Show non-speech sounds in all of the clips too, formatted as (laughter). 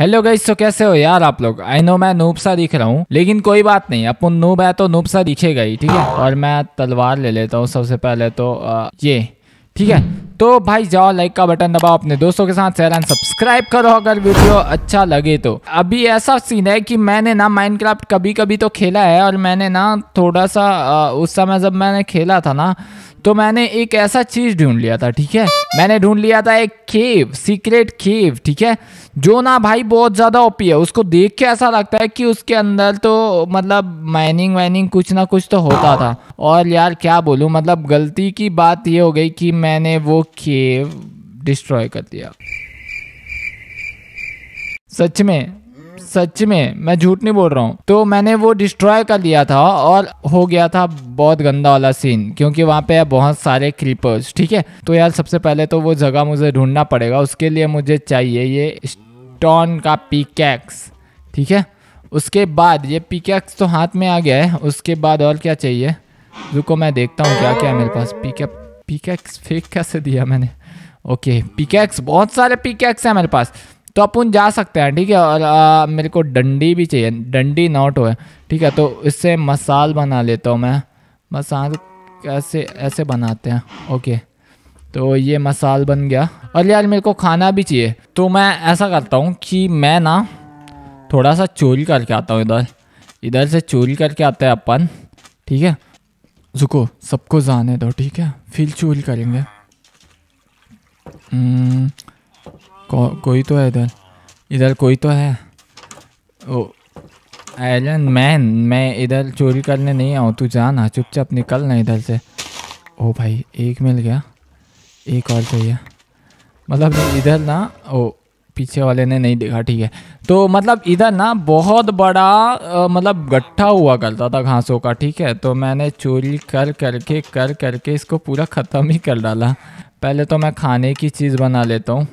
Hello guys तो कैसे हो यार आप लोग आई नो मैं नूब सा दिख रहा हूँ लेकिन कोई बात नहीं अपन नूब है तो नूब सा दिखेगा ही ठीक है और मैं तलवार ले लेता हूँ सबसे पहले तो आ, ये ठीक है तो भाई जाओ लाइक का बटन दबाओ अपने दोस्तों के साथ शेयर एंड सब्सक्राइब करो अगर वीडियो अच्छा लगे तो अभी ऐसा सीन है कि मैंने ना माइनक्राफ्ट कभी कभी तो खेला है और मैंने ना थोड़ा सा आ, उस समय जब मैंने खेला था ना तो मैंने एक ऐसा चीज ढूंढ लिया था ठीक है मैंने ढूंढ लिया था एक केव सीक्रेट केव ठीक है जो ना भाई बहुत ज्यादा ओपी है उसको देख के ऐसा लगता है कि उसके अंदर तो मतलब माइनिंग वाइनिंग कुछ ना कुछ तो होता था और यार क्या बोलू मतलब गलती की बात ये हो गई कि मैंने वो केव डिस्ट्रॉय कर दिया सच में सच में मैं झूठ नहीं बोल रहा हूँ तो मैंने वो डिस्ट्रॉय कर लिया था और हो गया था बहुत गंदा वाला सीन क्योंकि वहाँ पे बहुत सारे क्रीपर्स ठीक है तो यार सबसे पहले तो वो जगह मुझे ढूंढना पड़ेगा उसके लिए मुझे चाहिए ये स्टोन का पिकैक्स ठीक है उसके बाद ये पिकैक्स तो हाथ में आ गया है उसके बाद और क्या चाहिए रुको मैं देखता हूँ क्या क्या है मेरे पास पिक पिकैक्स फेक कैसे दिया मैंने ओके पिकैक्स बहुत सारे पिकैक्स हैं मेरे पास तो अपन जा सकते हैं ठीक है और आ, मेरे को डंडी भी चाहिए डंडी नॉट हो ठीक है तो इससे मसाल बना लेता हूँ मैं मसाल कैसे ऐसे बनाते हैं ओके तो ये मसाल बन गया और यार मेरे को खाना भी चाहिए तो मैं ऐसा करता हूँ कि मैं ना थोड़ा सा चोरी करके आता हूँ इधर इधर से चोरी करके आते हैं अपन ठीक है रुको सबको जाने दो ठीक है फिर चोरी करेंगे हम्म। को, कोई तो है इधर इधर कोई तो है ओ एलन मैन मैं इधर चोरी करने नहीं आऊँ तू जाना चुपचाप निकल ना इधर से ओ भाई एक मिल गया एक और चाहिए मतलब इधर ना ओ पीछे वाले ने नहीं देखा ठीक है तो मतलब इधर ना बहुत बड़ा आ, मतलब गट्ठा हुआ करता था घासों का ठीक है तो मैंने चोरी कर करके कर करके इसको पूरा ख़त्म ही कर डाला पहले तो मैं खाने की चीज़ बना लेता हूँ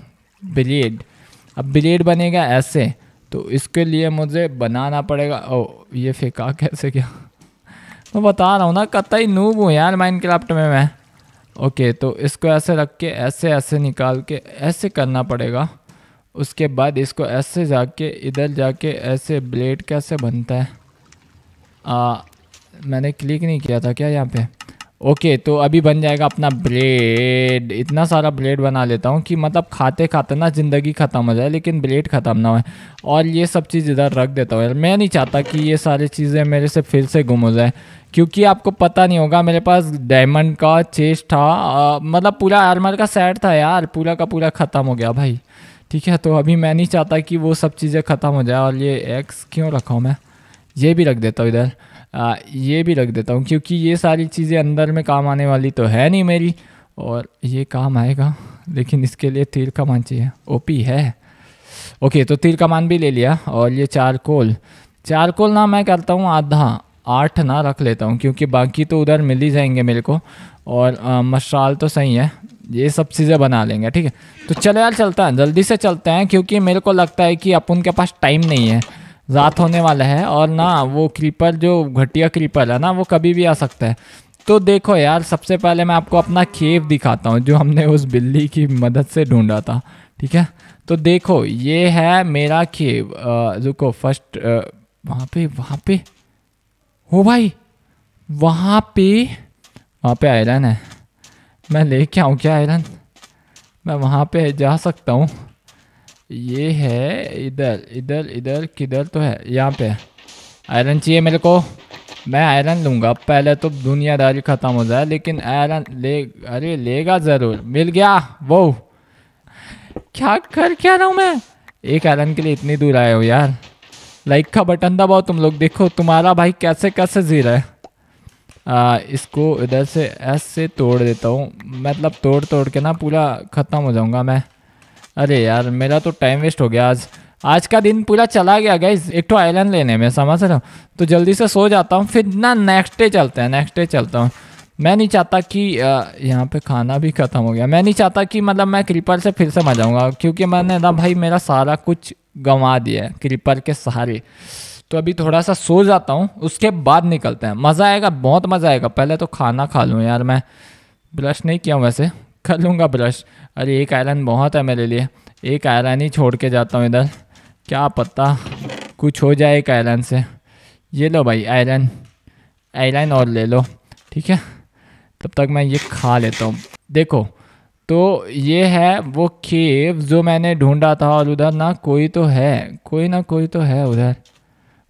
ब्लेड अब ब्लेड बनेगा ऐसे तो इसके लिए मुझे बनाना पड़ेगा ओ ये फेंका कैसे क्या मैं बता रहा हूँ ना कतई नूब हूँ यार माइन क्राफ्ट में मैं ओके तो इसको ऐसे रख के ऐसे ऐसे निकाल के ऐसे करना पड़ेगा उसके बाद इसको ऐसे जाके इधर जाके ऐसे ब्लेड कैसे बनता है आ, मैंने क्लिक नहीं किया था क्या यहाँ पे ओके तो अभी बन जाएगा अपना ब्रेड इतना सारा ब्रेड बना लेता हूँ कि मतलब खाते खाते ना ज़िंदगी ख़त्म हो जाए लेकिन ब्रेड ख़त्म ना हो और ये सब चीज़ इधर रख देता हूँ मैं नहीं चाहता कि ये सारी चीज़ें मेरे से फिर से गुम हो जाए क्योंकि आपको पता नहीं होगा मेरे पास डायमंड का चेस्ट था आ, मतलब पूरा आर्मर का सेट था यार पूरा का पूरा ख़त्म हो गया भाई ठीक है तो अभी मैं नहीं चाहता कि वो सब चीज़ें ख़त्म हो जाए और ये एक्स क्यों रखा हूँ मैं ये भी रख देता हूँ इधर आ, ये भी रख देता हूँ क्योंकि ये सारी चीज़ें अंदर में काम आने वाली तो है नहीं मेरी और ये काम आएगा लेकिन इसके लिए तीर का मान चाहिए ओपी है ओके तो तीर का मान भी ले लिया और ये चार कोल चार कोल ना मैं करता हूँ आधा आठ ना रख लेता हूँ क्योंकि बाकी तो उधर मिल ही जाएंगे मेरे को और मशाल तो सही है ये सब चीज़ें बना लेंगे ठीक है तो चले यार चलता है जल्दी से चलते हैं क्योंकि मेरे को लगता है कि अपन के पास टाइम नहीं है रात होने वाला है और ना वो क्रीपर जो घटिया क्रीपर है ना वो कभी भी आ सकता है तो देखो यार सबसे पहले मैं आपको अपना खेव दिखाता हूँ जो हमने उस बिल्ली की मदद से ढूंढा था ठीक है तो देखो ये है मेरा खेव रुको फर्स्ट वहाँ पे वहाँ पे हो भाई वहाँ पे वहाँ पे आयरन है मैं लेके आऊँ क्या आयरन मैं वहाँ पे जा सकता हूँ ये है इधर इधर इधर किधर तो है यहाँ पे आयरन चाहिए मेरे को मैं आयरन लूँगा पहले तो दुनियादारी ख़त्म हो जाए लेकिन आयरन ले अरे लेगा ज़रूर मिल गया वो क्या कर क्या रहा हूँ मैं एक आयरन के लिए इतनी दूर आया हो यार लाइक का बटन दबाओ तुम लोग देखो तुम्हारा भाई कैसे कैसे जी रहा है आ, इसको इधर से ऐसे तोड़ देता हूँ मतलब तोड़ तोड़ के ना पूरा ख़त्म हो जाऊँगा मैं अरे यार मेरा तो टाइम वेस्ट हो गया आज आज का दिन पूरा चला गया गई एक तो आयलन लेने में समझ रहा हूँ तो जल्दी से सो जाता हूँ फिर ना नेक्स्ट डे चलते हैं नेक्स्ट डे चलता हूँ मैं नहीं चाहता कि यहाँ पे खाना भी ख़त्म हो गया मैं नहीं चाहता कि मतलब मैं क्रीपर से फिर से मर जाऊँगा क्योंकि मैंने ना भाई मेरा सारा कुछ गंवा दिया है क्रीपर के सहारे तो अभी थोड़ा सा सो जाता हूँ उसके बाद निकलते हैं मज़ा आएगा बहुत मज़ा आएगा पहले तो खाना खा लूँ यार मैं ब्रश नहीं किया वैसे कर लूँगा ब्रश अरे एक आयरन बहुत है मेरे लिए एक आयरन ही छोड़ के जाता हूँ इधर क्या पता कुछ हो जाए एक आयरन से ये लो भाई आयरन आयरन और ले लो ठीक है तब तक मैं ये खा लेता हूँ देखो तो ये है वो केव जो मैंने ढूंढा था और उधर ना कोई तो है कोई ना कोई तो है उधर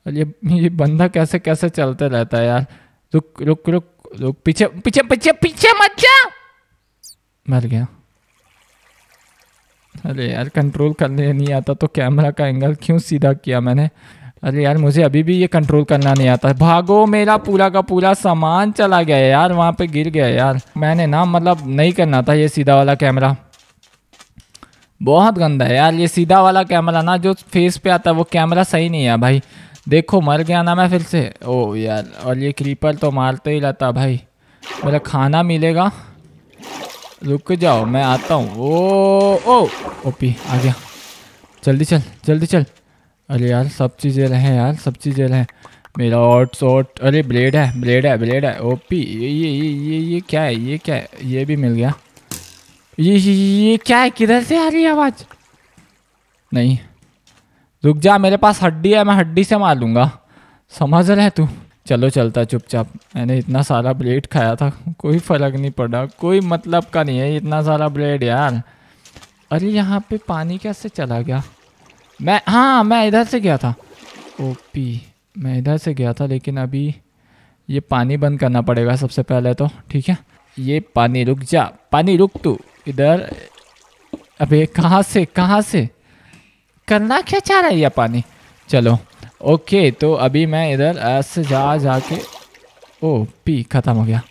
और ये ये बंदा कैसे कैसे चलते रहता है यार रुक रुक रुक रुक पीछे पीछे पीछे पीछे मत जा मर गया अरे यार कंट्रोल करने नहीं आता तो कैमरा का एंगल क्यों सीधा किया मैंने अरे यार मुझे अभी भी ये कंट्रोल करना नहीं आता भागो मेरा पूरा का पूरा सामान चला गया यार वहाँ पे गिर गया यार मैंने ना मतलब नहीं करना था ये सीधा वाला कैमरा बहुत गंदा है यार ये सीधा वाला कैमरा ना जो फेस पे आता है वो कैमरा सही नहीं है भाई देखो मर गया ना मैं फिर से ओ यार और ये क्रीपर तो मारते ही रहता भाई मेरा खाना मिलेगा रुक जाओ मैं आता हूँ ओ ओ ओपी आ गया जल्दी चल जल्दी चल अरे यार सब चीज़ें रहें यार सब चीज़ें रहें मेरा ऑट सॉट अरे ब्लेड है ब्लेड है ब्लेड है ओपी ये ये ये ये ये क्या है ये क्या है ये भी मिल गया ये ये, ये क्या है किधर से आ रही आवाज़ नहीं रुक जा मेरे पास हड्डी है मैं हड्डी से मार लूँगा समझ रहे तू चलो चलता चुपचाप मैंने इतना सारा ब्रेड खाया था कोई फ़र्क नहीं पड़ा कोई मतलब का नहीं है इतना सारा ब्रेड यार अरे यहाँ पे पानी कैसे चला गया मैं हाँ मैं इधर से गया था ओपी मैं इधर से गया था लेकिन अभी ये पानी बंद करना पड़ेगा सबसे पहले तो ठीक है ये पानी रुक जा पानी रुक तू इधर अबे कहाँ से कहाँ से करना क्या चाह रहा है यह पानी चलो ओके तो अभी मैं इधर ऐसे जा जा के ओ पी ख़त्म हो गया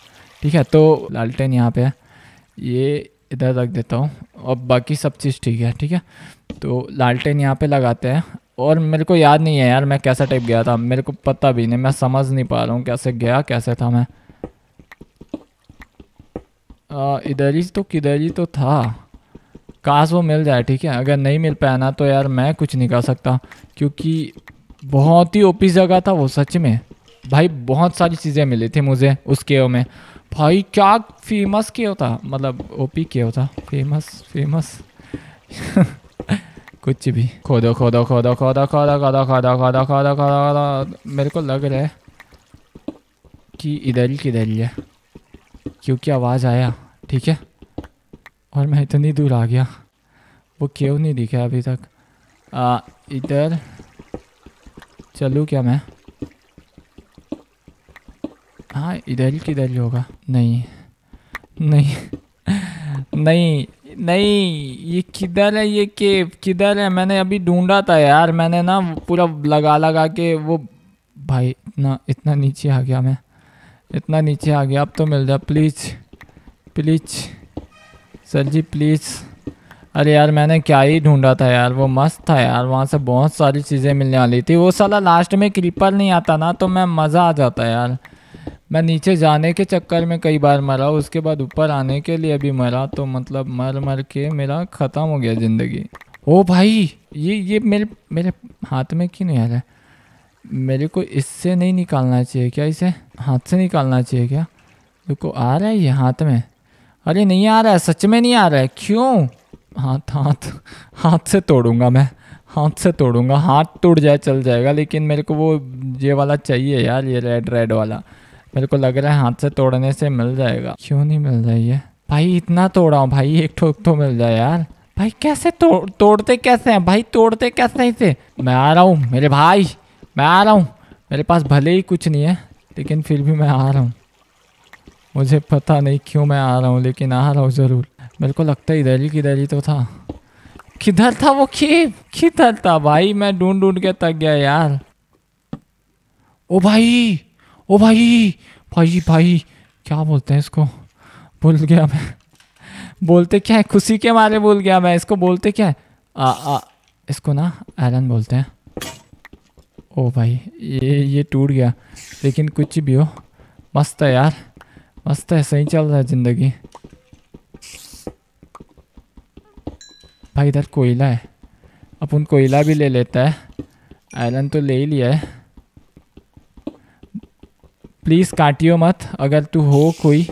ठीक है तो लालटेन यहाँ पे है ये इधर रख देता हूँ अब बाकी सब चीज़ ठीक है ठीक है तो लालटेन यहाँ पे लगाते हैं और मेरे को याद नहीं है यार मैं कैसा टाइप गया था मेरे को पता भी नहीं मैं समझ नहीं पा रहा हूँ कैसे गया कैसे था मैं इधर ही तो किधर ही तो था काश वो मिल जाए ठीक है अगर नहीं मिल पाया ना तो यार मैं कुछ नहीं कर सकता क्योंकि बहुत ही ओपी जगह था वो सच में भाई बहुत सारी चीज़ें मिली थी मुझे उस केव में भाई क्या फेमस केव था मतलब ओपी केव था फेमस फेमस कुछ भी खोदो खोदो खोदो खोदो खोदो खोदो खोदो खोदो खोदो खोदो मेरे को लग रहा है कि इधर ही किधर ही है क्योंकि आवाज़ आया ठीक है और मैं इतनी दूर आ गया वो केव नहीं दिखा अभी तक इधर चलूँ क्या मैं हाँ इधर ही किधर ही होगा नहीं नहीं नहीं नहीं ये किधर है ये केव किधर है मैंने अभी ढूंढा था यार मैंने ना पूरा लगा लगा के वो भाई इतना इतना नीचे आ गया मैं इतना नीचे आ गया अब तो मिल जाए please please sir ji please अरे यार मैंने क्या ही ढूंढा था यार वो मस्त था यार वहाँ से बहुत सारी चीज़ें मिलने वाली थी वो साला लास्ट में क्रीपर नहीं आता ना तो मैं मज़ा आ जाता यार मैं नीचे जाने के चक्कर में कई बार मरा उसके बाद ऊपर आने के लिए भी मरा तो मतलब मर मर के मेरा ख़त्म हो गया ज़िंदगी ओ भाई ये ये मेरे मेरे हाथ में क्यों नहीं आ रहा है मेरे को इससे नहीं निकालना चाहिए क्या इसे हाथ से निकालना चाहिए क्या देखो आ रहा है ये हाथ में अरे नहीं आ रहा है सच में नहीं आ रहा है क्यों हाथ हाथ हाथ से तोड़ूंगा मैं हाथ से तोड़ूंगा हाथ टूट जाए चल जाएगा लेकिन मेरे को वो ये वाला चाहिए यार ये रेड रेड वाला मेरे को लग रहा है हाथ से तोड़ने से मिल जाएगा क्यों नहीं मिल जाए ये भाई इतना तोड़ा हूँ भाई एक ठोक तो मिल जाए यार भाई कैसे तो तोड़ते कैसे हैं भाई तोड़ते कैसे इसे मैं आ रहा हूँ मेरे भाई मैं आ रहा हूँ मेरे पास भले ही कुछ नहीं है लेकिन फिर भी मैं आ रहा हूँ मुझे पता नहीं क्यों मैं आ रहा हूँ लेकिन आ रहा हूँ ज़रूर मेरे को लगता ही दहली की दहली तो था किधर था वो खेप किधर था भाई मैं ढूंढ ढूंढ के तक गया यार ओ भाई ओ भाई भाई भाई क्या बोलते हैं इसको भूल गया मैं बोलते क्या है खुशी के मारे भूल गया मैं इसको बोलते क्या है आ, आ, इसको ना आयरन बोलते हैं ओ भाई ये ये टूट गया लेकिन कुछ भी हो मस्त है यार मस्त है सही चल रहा है ज़िंदगी भाई इधर कोयला है अपन कोयला भी ले लेता है आयरन तो ले ही लिया है प्लीज़ काटियो मत अगर तू हो कोई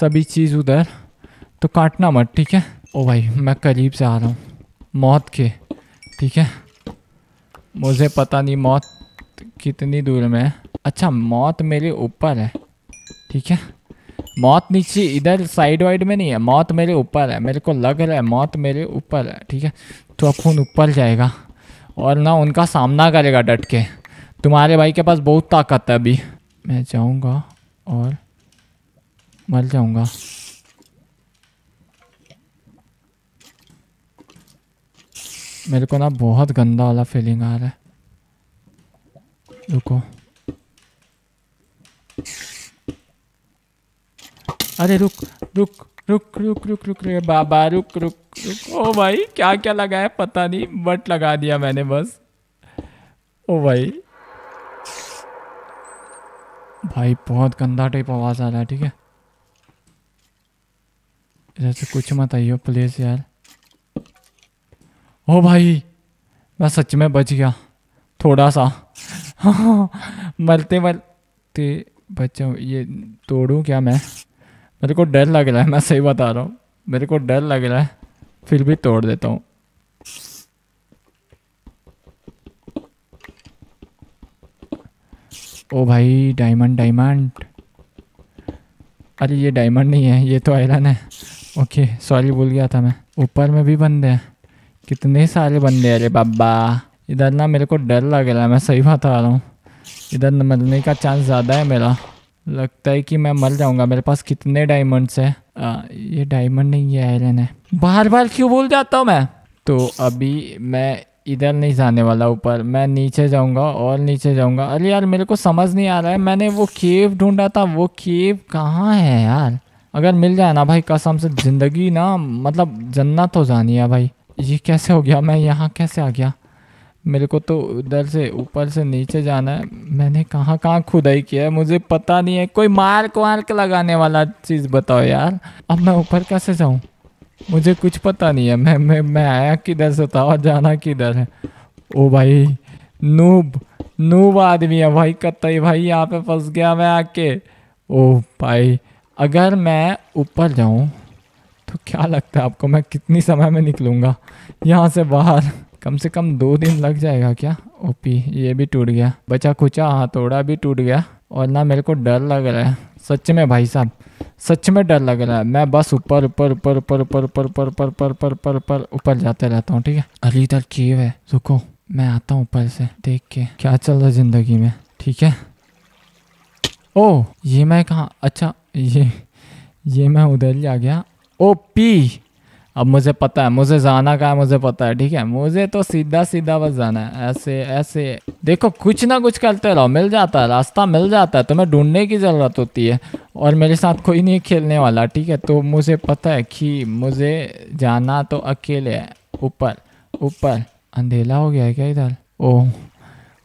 सभी चीज़ उधर तो काटना मत ठीक है ओ भाई मैं करीब से आ रहा हूँ मौत के ठीक है मुझे पता नहीं मौत कितनी दूर में है अच्छा मौत मेरे ऊपर है ठीक है मौत नीचे इधर साइड वाइड में नहीं है मौत मेरे ऊपर है मेरे को लग रहा है मौत मेरे ऊपर है ठीक है तो खून ऊपर जाएगा और ना उनका सामना करेगा डट के तुम्हारे भाई के पास बहुत ताकत है अभी मैं जाऊंगा और मर जाऊंगा मेरे को ना बहुत गंदा वाला फीलिंग आ रहा है रुको अरे रुक रुक रुक रुक रुक रुक रे बाबा रुक रुक रुक ओ भाई क्या क्या लगाया पता नहीं बट लगा दिया मैंने बस ओ भाई भाई बहुत गंदा टाइप आवाज़ आ रहा है ठीक है जैसे कुछ मत आइयो प्लीज़ यार ओ भाई मैं सच में बच गया थोड़ा सा (laughs) मरते मरते बच्चों ये तोड़ूँ क्या मैं मेरे को डर लग रहा है मैं सही बता रहा हूँ मेरे को डर लग रहा है फिर भी तोड़ देता हूँ ओ भाई डायमंड डायमंड अरे ये डायमंड नहीं है ये तो आयरन है ओके सॉरी भूल गया था मैं ऊपर में भी बंदे हैं कितने सारे बंदे अरे बाबा इधर ना मेरे को डर लग रहा है मैं सही बता रहा हूँ इधर मरने का चांस ज़्यादा है मेरा लगता है कि मैं मर जाऊंगा मेरे पास कितने डायमंड्स आ, ये डायमंड नहीं है आयरन है बार बार क्यों भूल जाता हूँ मैं तो अभी मैं इधर नहीं जाने वाला ऊपर मैं नीचे जाऊंगा और नीचे जाऊंगा अरे यार मेरे को समझ नहीं आ रहा है मैंने वो केव ढूंढा था वो केव कहाँ है यार अगर मिल जाए ना भाई कसम से ज़िंदगी ना मतलब जन्नत हो जानी है भाई ये कैसे हो गया मैं यहाँ कैसे आ गया मेरे को तो उधर से ऊपर से नीचे जाना है मैंने कहाँ कहाँ खुदाई किया है मुझे पता नहीं है कोई मार्क वार्क लगाने वाला चीज़ बताओ यार अब मैं ऊपर कैसे जाऊँ मुझे कुछ पता नहीं है मैं मैं मैं आया किधर से था और जाना किधर है ओ भाई नूब नूब आदमी है भाई कतई भाई यहाँ पे फंस गया मैं आके ओ भाई अगर मैं ऊपर जाऊँ तो क्या लगता है आपको मैं कितनी समय में निकलूँगा यहाँ से बाहर कम से कम दो दिन लग जाएगा क्या ओपी ये भी टूट गया बचा खुचा हथौड़ा भी टूट गया और ना मेरे को डर लग रहा है सच में भाई साहब सच में डर लग रहा है मैं बस ऊपर ऊपर ऊपर ऊपर ऊपर ऊपर ऊपर ऊपर ऊपर ऊपर ऊपर ऊपर ऊपर जाते रहता हूँ ठीक है अरे इधर केव है रुको मैं आता हूँ ऊपर से देख के क्या चल रहा है ज़िंदगी में ठीक है ओ ये मैं कहा अच्छा ये ये मैं उधर ही आ गया ओ पी अब मुझे पता है मुझे जाना का है मुझे पता है ठीक है मुझे तो सीधा सीधा बस जाना है ऐसे ऐसे देखो कुछ ना कुछ करते रहो मिल जाता है रास्ता मिल जाता है तुम्हें ढूंढने की ज़रूरत होती है और मेरे साथ कोई नहीं खेलने वाला ठीक है तो मुझे पता है कि मुझे जाना तो अकेले है ऊपर ऊपर अंधेला हो गया है क्या इधर ओह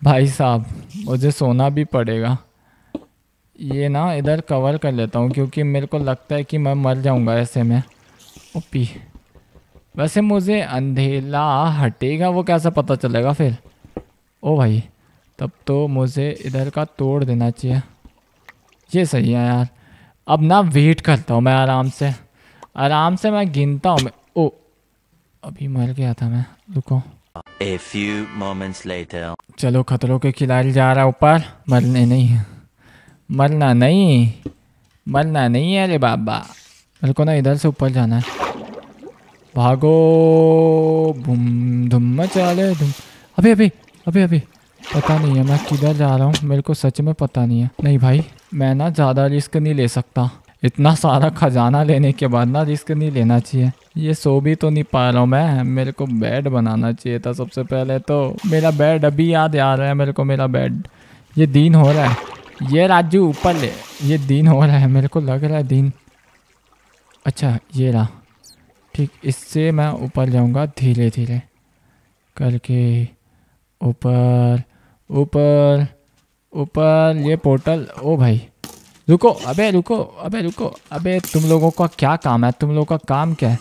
भाई साहब मुझे सोना भी पड़ेगा ये ना इधर कवर कर लेता हूँ क्योंकि मेरे को लगता है कि मैं मर जाऊँगा ऐसे में ओपी वैसे मुझे अंधेला हटेगा वो कैसा पता चलेगा फिर ओ भाई तब तो मुझे इधर का तोड़ देना चाहिए ये सही है यार अब ना वेट करता हूँ मैं आराम से आराम से मैं गिनता हूँ मैं ओ अभी मर गया था मैं रुको A few moments later. चलो खतरों के खिलाड़ी जा रहा ऊपर मरने नहीं मरना नहीं मरना नहीं है अरे बाबा मेरे को ना इधर से ऊपर जाना है भागो भूम धुम मचाले धुम अभी अभी अभी अभी पता नहीं है मैं किधर जा रहा हूँ मेरे को सच में पता नहीं है नहीं भाई मैं ना ज़्यादा रिस्क नहीं ले सकता इतना सारा खजाना लेने के बाद ना रिस्क नहीं लेना चाहिए ये सो भी तो नहीं पा रहा हूँ मैं मेरे को बेड बनाना चाहिए था सबसे पहले तो मेरा बेड अभी याद आ रहा है मेरे को मेरा बेड ये दिन हो रहा है ये राजू ऊपर ले ये दिन हो रहा है मेरे को लग रहा है दिन अच्छा ये रहा ठीक इससे मैं ऊपर जाऊंगा धीरे धीरे करके ऊपर ऊपर ऊपर ये पोर्टल ओ भाई रुको अबे रुको अबे रुको अबे तुम लोगों का क्या काम है तुम लोगों का काम क्या है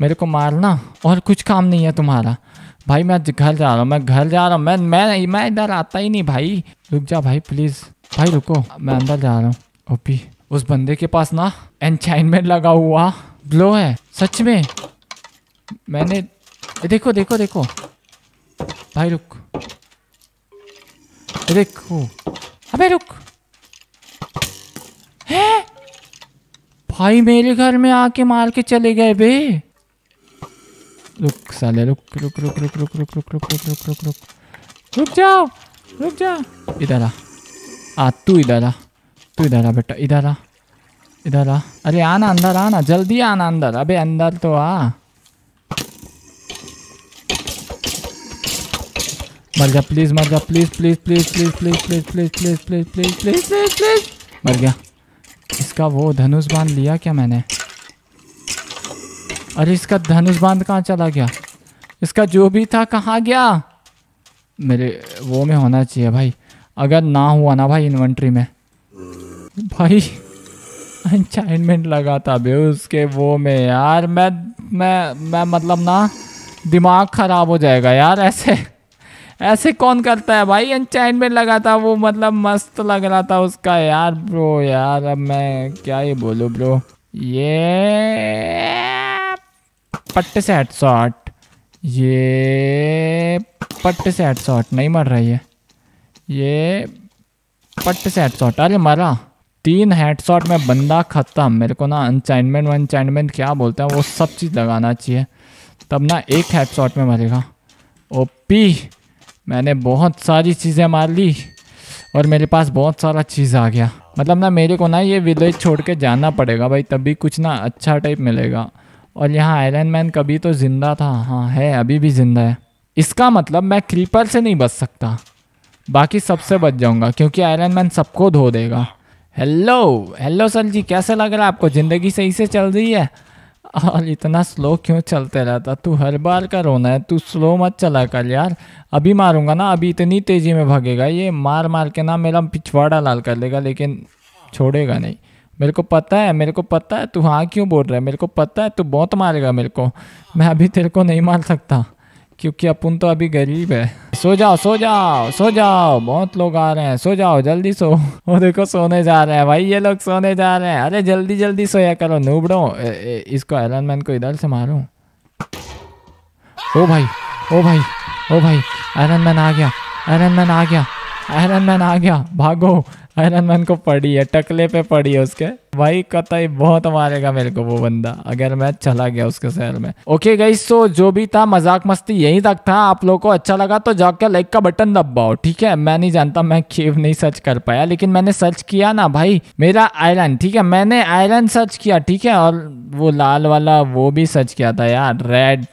मेरे को मारना और कुछ काम नहीं है तुम्हारा भाई मैं घर जा रहा हूँ मैं घर जा रहा हूँ मैं मैं मैं इधर आता ही नहीं भाई रुक जा भाई प्लीज़ भाई रुको मैं अंदर जा रहा हूँ ओपी उस बंदे के पास ना एनचाइनमेंट लगा हुआ ग्लो है सच में मैंने देखो देखो देखो भाई रुक देखो अबे रुक है भाई मेरे घर में आके मार के चले गए बे रुक साले रुक रुक रुक रुक रुक रुक रुक रुक रुक रुक रुक रुक रुक जाओ रुक जाओ इधर आ तू इधर आ तू इधर आ बेटा इधर आ इधर आ अरे आना अंदर आना जल्दी आना अंदर अबे अंदर तो आ मर जा प्लीज मर जा please please please please please please please please please please please please please मर गया इसका वो धनुष बांध लिया क्या मैंने अरे इसका धनुष बांध कहाँ चला गया इसका जो भी था कहाँ गया मेरे वो में होना चाहिए भाई अगर ना हुआ ना भाई इन्वेंट्री में भाई अनचाइनमेंट लगा था बे उसके वो में यार मैं मैं मैं मतलब ना दिमाग ख़राब हो जाएगा यार ऐसे ऐसे कौन करता है भाई अनचाइनमेंट लगा था वो मतलब मस्त लग रहा था उसका यार ब्रो यार अब मैं क्या ही बोलूँ ब्रो ये पट्टे से हेड शॉट ये पट्टे से हेड शॉट नहीं मर रही है ये पट्टे से हेड शॉट अरे मरा तीन हेडशॉट में बंदा खत्म मेरे को ना अनचाइनमेंट वनचाइनमेंट क्या बोलते हैं वो सब चीज़ लगाना चाहिए तब ना एक हेडशॉट में मरेगा ओपी मैंने बहुत सारी चीज़ें मार ली और मेरे पास बहुत सारा चीज़ आ गया मतलब ना मेरे को ना ये विलेज छोड़ के जाना पड़ेगा भाई तभी कुछ ना अच्छा टाइप मिलेगा और यहाँ आयरन मैन कभी तो ज़िंदा था हाँ है अभी भी ज़िंदा है इसका मतलब मैं क्रीपर से नहीं बच सकता बाकी सबसे बच जाऊँगा क्योंकि आयरन मैन सबको धो देगा हेलो हेलो सर जी कैसे लग रहा है आपको ज़िंदगी सही से चल रही है और इतना स्लो क्यों चलते रहता तू हर बार का रोना है तू स्लो मत चला कर यार अभी मारूंगा ना अभी इतनी तेज़ी में भागेगा ये मार मार के ना मेरा पिछवाड़ा लाल कर लेगा लेकिन छोड़ेगा नहीं मेरे को पता है मेरे को पता है तू हाँ क्यों बोल रहा है मेरे को पता है तू बहुत मारेगा मेरे को मैं अभी तेरे को नहीं मार सकता क्योंकि अपन तो अभी गरीब है सो जाओ सो जाओ सो जाओ बहुत लोग आ रहे हैं सो जाओ जल्दी सो वो देखो सोने जा रहे हैं भाई ये लोग सोने जा रहे हैं अरे जल्दी जल्दी सोया करो नूबड़ो इसको आयरन मैन को इधर से मारो ओ भाई ओ भाई ओ भाई आयरन मैन आ गया आयरन मैन आ गया आयरन मैन आ गया भागो आयरन मैन को पड़ी है टकले पे पड़ी है उसके भाई कतई बहुत मारेगा मेरे को वो बंदा अगर मैं चला गया उसके शहर में ओके गई सो जो भी था मजाक मस्ती यही तक था आप लोगों को अच्छा लगा तो जाकर लाइक का बटन दबाओ ठीक है मैं नहीं जानता मैं केव नहीं सर्च कर पाया लेकिन मैंने सर्च किया ना भाई मेरा आयरन ठीक है मैंने आयरन सर्च किया ठीक है और वो लाल वाला वो भी सर्च किया था यार रेड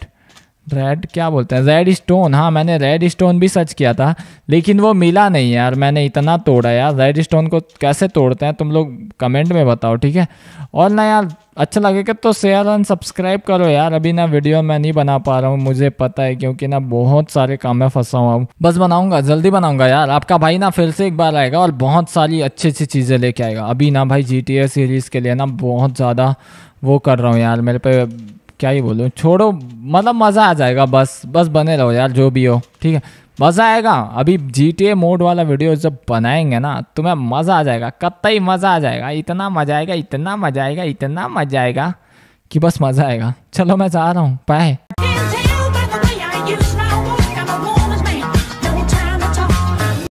रेड क्या बोलते हैं रेड स्टोन हाँ मैंने रेड स्टोन भी सर्च किया था लेकिन वो मिला नहीं यार मैंने इतना तोड़ा यार रेड स्टोन को कैसे तोड़ते हैं तुम लोग कमेंट में बताओ ठीक है और ना यार अच्छा लगेगा तो शेयर एंड सब्सक्राइब करो यार अभी ना वीडियो मैं नहीं बना पा रहा हूँ मुझे पता है क्योंकि ना बहुत सारे काम में फंसा हुआ हूँ बस बनाऊंगा जल्दी बनाऊंगा यार आपका भाई ना फिर से एक बार आएगा और बहुत सारी अच्छी अच्छी चीज़ें लेके आएगा अभी ना भाई जी सीरीज़ के लिए ना बहुत ज़्यादा वो कर रहा हूँ यार मेरे पे क्या ही बोलूँ छोड़ो मतलब मज़ा आ जाएगा बस बस बने रहो यार जो भी हो ठीक है मज़ा आएगा अभी जी टी ए मोड वाला वीडियो जब बनाएंगे ना तुम्हें मज़ा आ जाएगा कतई मज़ा आ जाएगा इतना मज़ा आएगा इतना मज़ा आएगा इतना मज़ा आएगा कि बस मज़ा आएगा चलो मैं जा रहा हूँ बाय